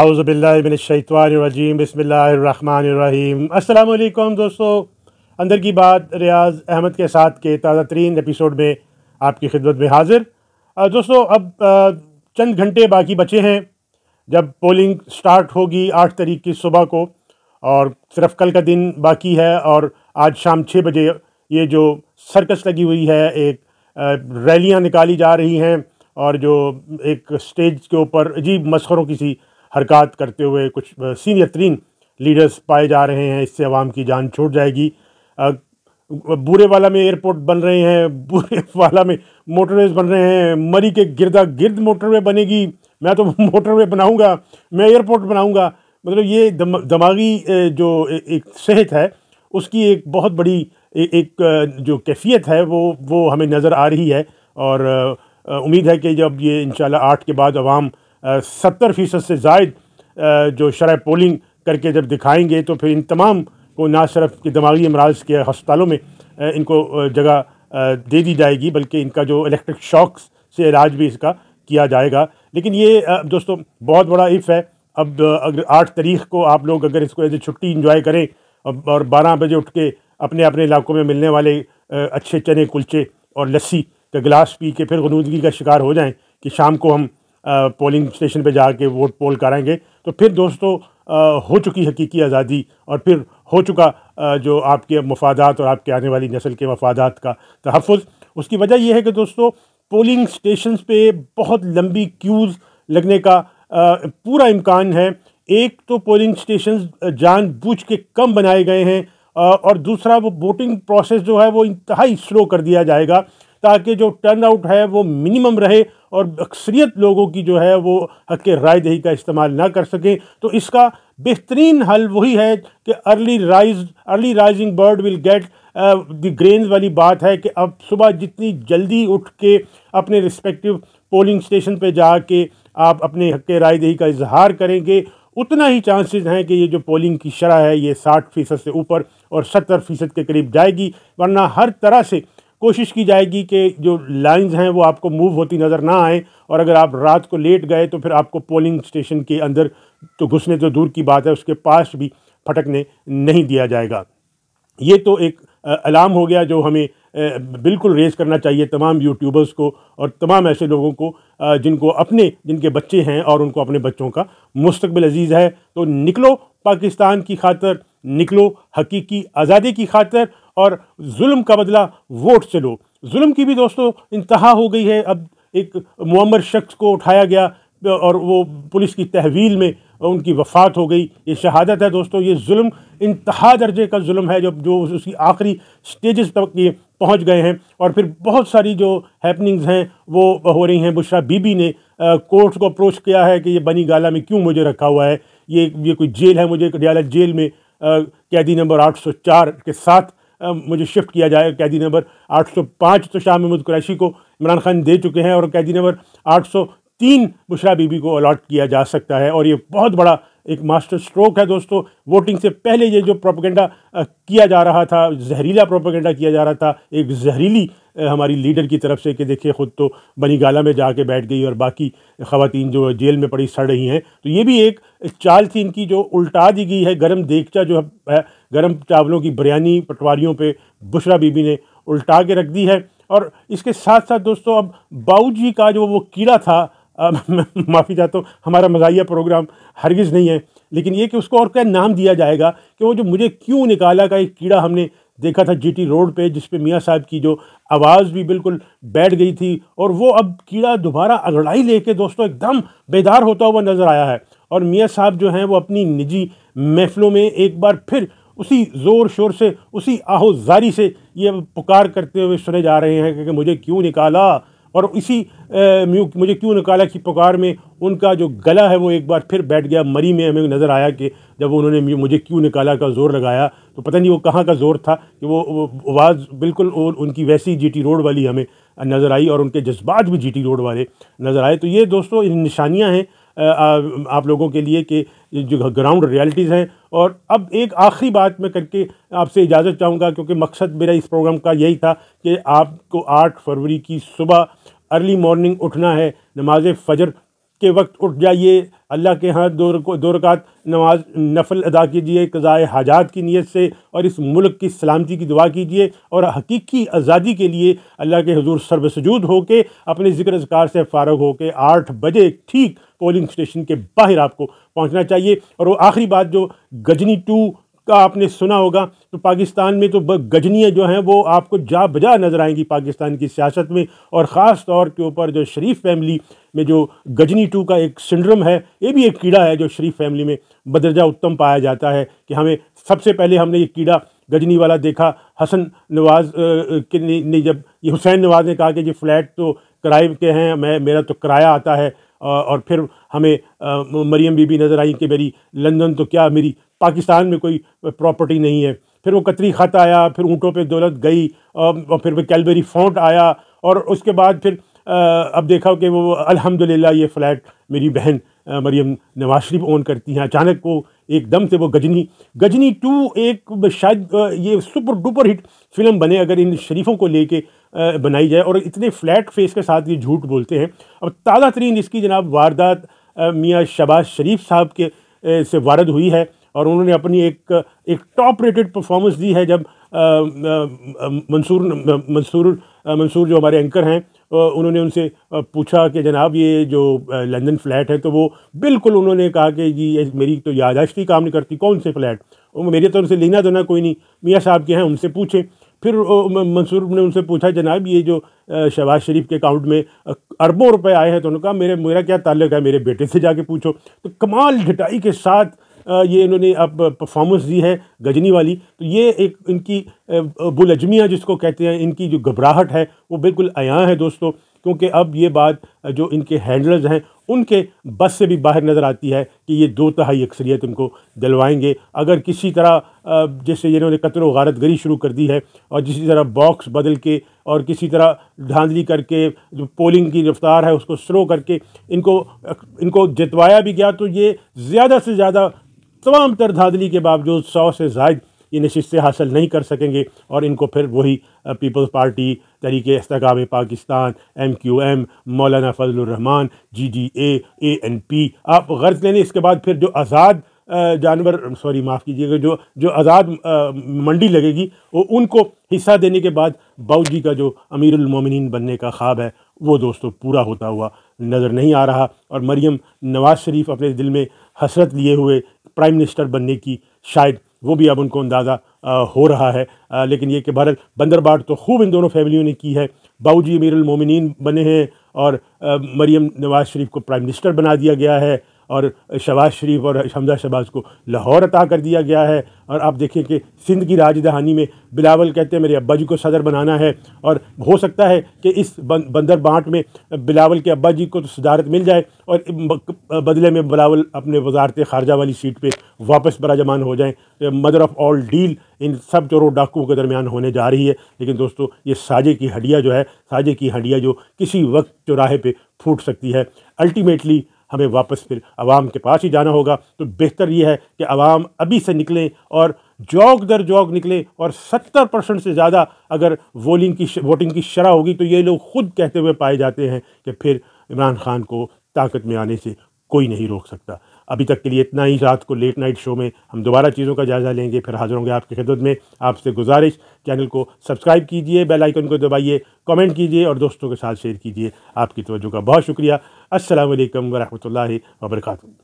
आउज़बिल्लिनशैतवानरजीम बसमीम अल्लाम दोस्तों अंदर की बात रियाज अहमद के साथ के ताज़ा तरीन एपिसोड में आपकी खिदमत में हाजिर दोस्तों अब चंद घंटे बाकी बचे हैं जब पोलिंग स्टार्ट होगी आठ तारीख की सुबह को और सिर्फ कल का दिन बाकी है और आज शाम छः बजे ये जो सर्कस लगी हुई है एक रैलियाँ निकाली जा रही हैं और जो एक स्टेज के ऊपर अजीब मस्खरों की सी हरकत करते हुए कुछ सीनियर तरीन लीडर्स पाए जा रहे हैं इससे आवाम की जान छोड़ जाएगी बूरे वाला में एयरपोर्ट बन रहे हैं बूरे वाला में मोटरवेज बन रहे हैं मरी के गिरदा गिर्द मोटरवे बनेगी मैं तो मोटरवे बनाऊंगा मैं एयरपोर्ट बनाऊंगा मतलब ये दम, दमागी जो एक सेहत है उसकी एक बहुत बड़ी ए, एक जो कैफियत है वो वो हमें नज़र आ रही है और उम्मीद है कि जब ये इन आठ के बाद आवाम सत्तर फ़ीसद से जायद जो शरह पोलिंग करके जब दिखाएंगे तो फिर इन तमाम को ना सिर्फ कि दिमागी अमराज के हस्पतालों में इनको जगह दे दी जाएगी बल्कि इनका जो इलेक्ट्रिक शॉक्स से इलाज भी इसका किया जाएगा लेकिन ये दोस्तों बहुत बड़ा इफ़ है अब अगर आठ तारीख को आप लोग अगर इसको एज ए छुट्टी इंजॉय करें और बारह बजे उठ के अपने अपने इलाकों में मिलने वाले अच्छे चने कुलचे और लस्सी का गिलास पी के फिर गनूदगी का शिकार हो जाएँ कि शाम को हम पोलिंग स्टेशन पे जाके वोट पोल कराएंगे तो फिर दोस्तों हो चुकी हकीकी आज़ादी और फिर हो चुका जो आपके मफादात और आपके आने वाली नस्ल के मफादात का तहफ़ उसकी वजह यह है कि दोस्तों पोलिंग स्टेशन पे बहुत लंबी क्यूज़ लगने का पूरा इम्कान है एक तो पोलिंग स्टेशन जानबूझ के कम बनाए गए हैं और दूसरा वो वोटिंग प्रोसेस जो है वो इंतहाई स्लो कर दिया जाएगा ताकि जो टर्न आउट है वो मिनिमम रहे और अक्सरियत लोगों की जो है वो हक राय दही का इस्तेमाल ना कर सकें तो इसका बेहतरीन हल वही है कि early rise early rising bird will get the grain वाली बात है कि अब सुबह जितनी जल्दी उठ के अपने रिस्पेक्टिव पोलिंग स्टेशन पे जाके आप अपने हक राय दही का इजहार करेंगे उतना ही चांसेस हैं कि ये जो पोलिंग की शरह है ये साठ फ़ीसद से ऊपर और सत्तर फ़ीसद के करीब जाएगी वरना हर तरह से कोशिश की जाएगी कि जो लाइंस हैं वो आपको मूव होती नज़र ना आए और अगर आप रात को लेट गए तो फिर आपको पोलिंग स्टेशन के अंदर तो घुसने तो दूर की बात है उसके पास भी फटकने नहीं दिया जाएगा ये तो एक अलार्म हो गया जो हमें बिल्कुल रेज करना चाहिए तमाम यूट्यूबर्स को और तमाम ऐसे लोगों को जिनको अपने जिनके बच्चे हैं और उनको अपने बच्चों का मुस्तबिल अजीज़ है तो निकलो पाकिस्तान की खातर निकलो हकीकी आज़ादी की खातर और जुल्म का बदला वोट से लो जुल्म की भी दोस्तों इंतहा हो गई है अब एक मम्मर शख्स को उठाया गया और वो पुलिस की तहवील में उनकी वफात हो गई ये शहादत है दोस्तों ये जुल्म इंतहा दर्जे का जुल्म है जब जो उसकी आखिरी स्टेजेस तक ये पहुंच गए हैं और फिर बहुत सारी जो हैपनिंग्स हैं वो हो रही हैं बुशरा बीबी ने कोर्ट को अप्रोच किया है कि ये बनी गाला में क्यों मुझे रखा हुआ है ये ये कोई जेल है मुझे कटियाला जेल में कैदी नंबर 804 के साथ मुझे शिफ्ट किया जाए कैदी नंबर 805 तो शाह महमूद कुरैशी को इमरान खान दे चुके हैं और कैदी नंबर 803 बुशरा बीबी को अलाट किया जा सकता है और ये बहुत बड़ा एक मास्टर स्ट्रोक है दोस्तों वोटिंग से पहले ये जो प्रोपोगेंडा किया जा रहा था जहरीला प्रोपोगेंडा किया जा रहा था एक जहरीली हमारी लीडर की तरफ से कि देखिए ख़ुद तो बनी गाला में जाके बैठ गई और बाकी ख़वातीन जो जेल में पड़ी सड़ रही हैं तो ये भी एक चाल थी इनकी जो उल्टा दी गई है गर्म देखचा जो है गर्म चावलों की बिरयानी पटवारियों पे बुशरा बीबी ने उल्टा के रख दी है और इसके साथ साथ दोस्तों अब बाऊ जी का जो वो कीड़ा था माफ़ी चाहता हूँ हमारा मजाया प्रोग्राम हरगिज़ नहीं है लेकिन ये कि उसको और क्या नाम दिया जाएगा कि वो जो मुझे क्यों निकाला का एक कीड़ा हमने देखा था जीटी रोड पे जिस पे मियाँ साहब की जो आवाज़ भी बिल्कुल बैठ गई थी और वो अब कीड़ा दोबारा अगड़ाई लेके दोस्तों एकदम बेदार होता हुआ नज़र आया है और मियाँ साहब जो हैं वो अपनी निजी महफ़लों में एक बार फिर उसी ज़ोर शोर से उसी आहोजारी से ये पुकार करते हुए सुने जा रहे हैं कि मुझे क्यों निकाला और इसी मुझे क्यों निकाला की पुकार में उनका जो गला है वो एक बार फिर बैठ गया मरी में हमें नज़र आया कि जब उन्होंने मुझे क्यों निकाला का जोर लगाया तो पता नहीं वो कहाँ का जोर था कि वो आवाज़ बिल्कुल और उनकी वैसी जीटी रोड वाली हमें नज़र आई और उनके जज्बात भी जीटी रोड वाले नज़र आए तो ये दोस्तों निशानियाँ हैं आप लोगों के लिए कि जो ग्राउंड रियलिटीज़ हैं और अब एक आखिरी बात मैं करके आपसे इजाज़त चाहूँगा क्योंकि मकसद मेरा इस प्रोग्राम का यही था कि आपको आठ फरवरी की सुबह अर्ली मॉर्निंग उठना है नमाज फ़जर के वक्त उठ जाइए अल्लाह के यहाँ दो दो रकात नमाज नफल अदा कीजिए कज़ाए हाजात की नीयत से और इस मुल्क की सलामती की दुआ कीजिए और हकीकी आज़ादी के लिए अल्लाह के हजूर हो होकर अपने ज़िक्र अजकार से फारग होकर आठ बजे ठीक पोलिंग स्टेशन के बाहर आपको पहुँचना चाहिए और वो आखिरी बात जो गजनी टू का आपने सुना होगा तो पाकिस्तान में तो गजनियाँ जो हैं वो आपको जा बजा नज़र आएंगी पाकिस्तान की सियासत में और ख़ास तौर के ऊपर जो शरीफ फैमिली में जो गजनी टू का एक सिंड्रम है ये भी एक कीड़ा है जो शरीफ फैमिली में बदरजा उत्तम पाया जाता है कि हमें सबसे पहले हमने ये कीड़ा गजनी वाला देखा हसन नवाज के ने, ने जब ये हुसैन नवाज ने कहा कि जी फ्लैट तो किराए के हैं मैं मेरा तो किराया आता है और फिर हमें मरियम बीबी नज़र आई कि मेरी लंदन तो क्या मेरी पाकिस्तान में कोई प्रॉपर्टी नहीं है फिर वो कतरी ख़त आया फिर ऊँटों पर दौलत गई और फिर वह कैलबेरी फोर्ट आया और उसके बाद फिर अब देखा कि वो अल्हम्दुलिल्लाह ये फ़्लैट मेरी बहन मरियम नवाज शरीफ ओन करती हैं अचानक वो एकदम से वो गजनी गजनी टू एक शायद ये सुपर डुपर हिट फिल्म बने अगर इन शरीफों को लेके बनाई जाए और इतने फ्लैट फेस के साथ ये झूठ बोलते हैं अब ताज़ा तरीन इसकी जनाब वारदात मियाँ शबाज शरीफ साहब के से वारद हुई है और उन्होंने अपनी एक एक टॉप रेटेड परफॉर्मेंस दी है जब मंसूर मंसूर मंसूर जो हमारे एंकर हैं उन्होंने उनसे पूछा कि जनाब ये जो लंदन फ्लैट है तो वो बिल्कुल उन्होंने कहा कि जी मेरी तो यादाश्त ही काम नहीं करती कौन से फ्लैट मेरे तो उनसे लेना देना कोई नहीं मियाँ साहब के हैं उनसे पूछे फिर मंसूर ने उनसे पूछा जनाब ये जो शहबाज शरीफ के अकाउंट में अरबों रुपए आए हैं तो उन्होंने कहा मेरे मेरा क्या ताल्लुक है मेरे बेटे से जाके पूछो तो कमाल ढिटाई के साथ ये इन्होंने अब परफॉर्मेंस दी है गजनी वाली तो ये एक इनकी बुलजमिया जिसको कहते हैं इनकी जो घबराहट है वो बिल्कुल आया है दोस्तों क्योंकि अब ये बात जो इनके हैंडलर्स हैं उनके बस से भी बाहर नज़र आती है कि ये दो तहाई अक्सरियत इनको दिलवाएंगे अगर किसी तरह जैसे इन्होंने कतर वारत गरी शुरू कर दी है और जिसी तरह बॉक्स बदल के और किसी तरह धांधली करके जो पोलिंग की रफ्तार है उसको स्लो करके इनको इनको जितवाया भी गया तो ये ज़्यादा से ज़्यादा तमाम तर धांधली के बावजूद सौ से जायद ये नशस्तें हासिल नहीं कर सकेंगे और इनको फिर वही पीपल्स पार्टी तरीके इसकाम Pakistan M Q M Maulana Fazlur Rehman G D A N P आप गर्ज लेने इसके बाद फिर जो आज़ाद जानवर सॉरी माफ़ कीजिएगा जो जो आज़ाद मंडी लगेगी वो उनको हिस्सा देने के बाद बाऊ का जो अमीरमिन बनने का ख्वाब है वो दोस्तों पूरा होता हुआ नज़र नहीं आ रहा और मरियम नवाज़ शरीफ अपने दिल में हसरत लिए हुए प्राइम मिनिस्टर बनने की शायद वो भी अब उनको अंदाज़ा हो रहा है आ, लेकिन ये कि भारत बंदरबाट तो खूब इन दोनों फैमिलियों ने की है बाऊजी अमीर मोमिन बने हैं और मरीम नवाज शरीफ को प्राइम मिनिस्टर बना दिया गया है और शबाज शरीफ और हमजा शबाज को लाहौर अता कर दिया गया है और आप देखें कि सिंध की राजधानी में बिलावल कहते हैं मेरे अब्बा जी को सदर बनाना है और हो सकता है कि इस बंदर बांट में बिलावल के अब्बा जी को तो सदारत मिल जाए और बदले में बिलावल अपने वजारत खारजा वाली सीट पर वापस बराजमान हो जाएँ मदर ऑफ़ ऑल डील इन सब चोरों डाकुओं के दरमियान होने जा रही है लेकिन दोस्तों ये साजे की हड्डिया जो है साजे की हड्डिया जो किसी वक्त चौराहे पे फूट सकती है अल्टीमेटली हमें वापस फिर आवाम के पास ही जाना होगा तो बेहतर यह है कि आवाम अभी से निकलें और जौक दर जौक निकले और 70 परसेंट से ज़्यादा अगर वोलिंग की वोटिंग की शरह होगी तो ये लोग खुद कहते हुए पाए जाते हैं कि फिर इमरान खान को ताकत में आने से कोई नहीं रोक सकता अभी तक के लिए इतना ही रात को लेट नाइट शो में हम दोबारा चीज़ों का जायज़ा लेंगे फिर हाजिर होंगे आपकी खिदत में आपसे गुजारिश चैनल को सब्सक्राइब कीजिए बेल आइकन को दबाइए कमेंट कीजिए और दोस्तों के साथ शेयर कीजिए आपकी तवज्जो का बहुत शुक्रिया असलकम वरहमल वर्का